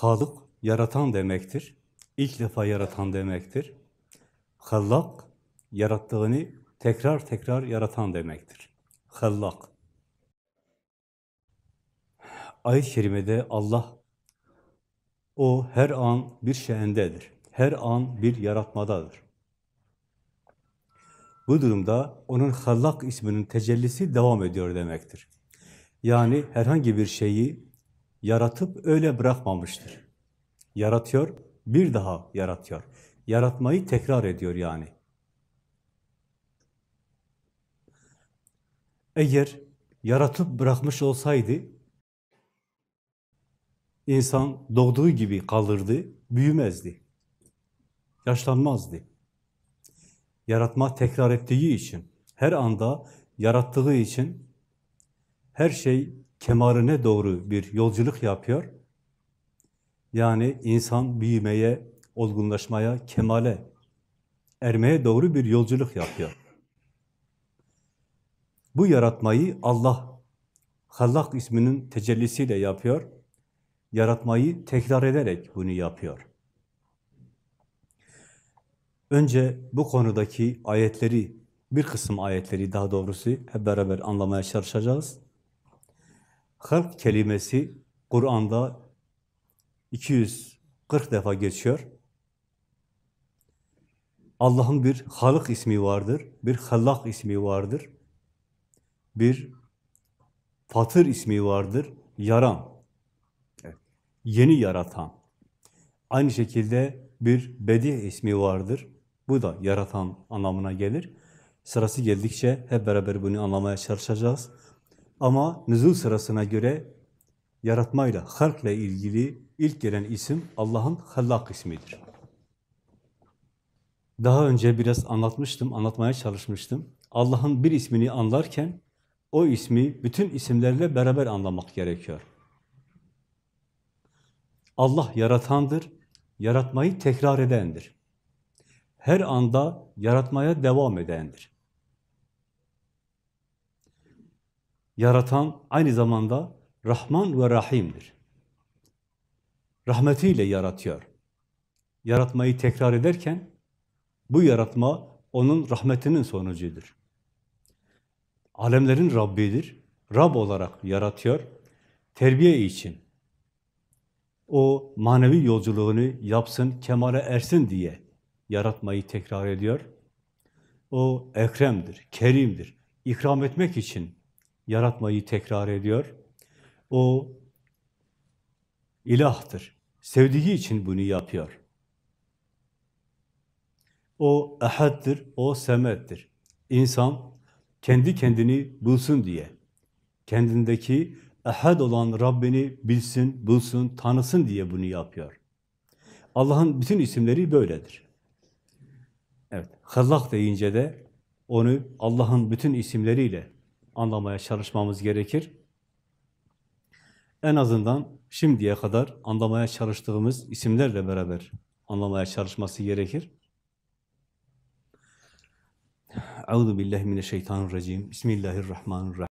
Haluk, yaratan demektir. İlk defa yaratan demektir. Hallak, yarattığını tekrar tekrar yaratan demektir. Hallak. Ayet-i Kerime'de Allah, o her an bir şeyindedir. Her an bir yaratmadadır. Bu durumda onun Hallak isminin tecellisi devam ediyor demektir. Yani herhangi bir şeyi Yaratıp öyle bırakmamıştır. Yaratıyor, bir daha yaratıyor. Yaratmayı tekrar ediyor yani. Eğer yaratıp bırakmış olsaydı, insan doğduğu gibi kalırdı, büyümezdi, yaşlanmazdı. Yaratma tekrar ettiği için, her anda yarattığı için her şey kemaline doğru bir yolculuk yapıyor. Yani insan büyümeye, olgunlaşmaya, kemale, ermeye doğru bir yolculuk yapıyor. Bu yaratmayı Allah, Hallak isminin tecellisiyle yapıyor. Yaratmayı tekrar ederek bunu yapıyor. Önce bu konudaki ayetleri, bir kısım ayetleri daha doğrusu hep beraber anlamaya çalışacağız. Halk kelimesi Kur'an'da 240 defa geçiyor. Allah'ın bir Halık ismi vardır, bir Hallak ismi vardır, bir Fatır ismi vardır, yaran, yeni yaratan. Aynı şekilde bir Bedi ismi vardır, bu da yaratan anlamına gelir. Sırası geldikçe hep beraber bunu anlamaya çalışacağız. Ama nüzul sırasına göre yaratmayla, halkla ilgili ilk gelen isim Allah'ın Hallak ismidir. Daha önce biraz anlatmıştım, anlatmaya çalışmıştım. Allah'ın bir ismini anlarken o ismi bütün isimlerle beraber anlamak gerekiyor. Allah yaratandır, yaratmayı tekrar edendir. Her anda yaratmaya devam edendir. yaratan aynı zamanda Rahman ve Rahim'dir. Rahmetiyle yaratıyor. Yaratmayı tekrar ederken bu yaratma onun rahmetinin sonucudur. Alemlerin Rabbidir. Rab olarak yaratıyor. Terbiye için o manevi yolculuğunu yapsın, kemale ersin diye yaratmayı tekrar ediyor. O ekremdir, kerimdir. İkram etmek için yaratmayı tekrar ediyor. O ilahtır. Sevdiği için bunu yapıyor. O ehaddir, o semettir. İnsan kendi kendini bulsun diye, kendindeki ehad olan Rabbini bilsin, bulsun, tanısın diye bunu yapıyor. Allah'ın bütün isimleri böyledir. Evet, Hallak deyince de onu Allah'ın bütün isimleriyle anlamaya çalışmamız gerekir. En azından şimdiye kadar anlamaya çalıştığımız isimlerle beraber anlamaya çalışması gerekir. Euzu billahi mineşşeytanirracim. Bismillahirrahmanirrahim.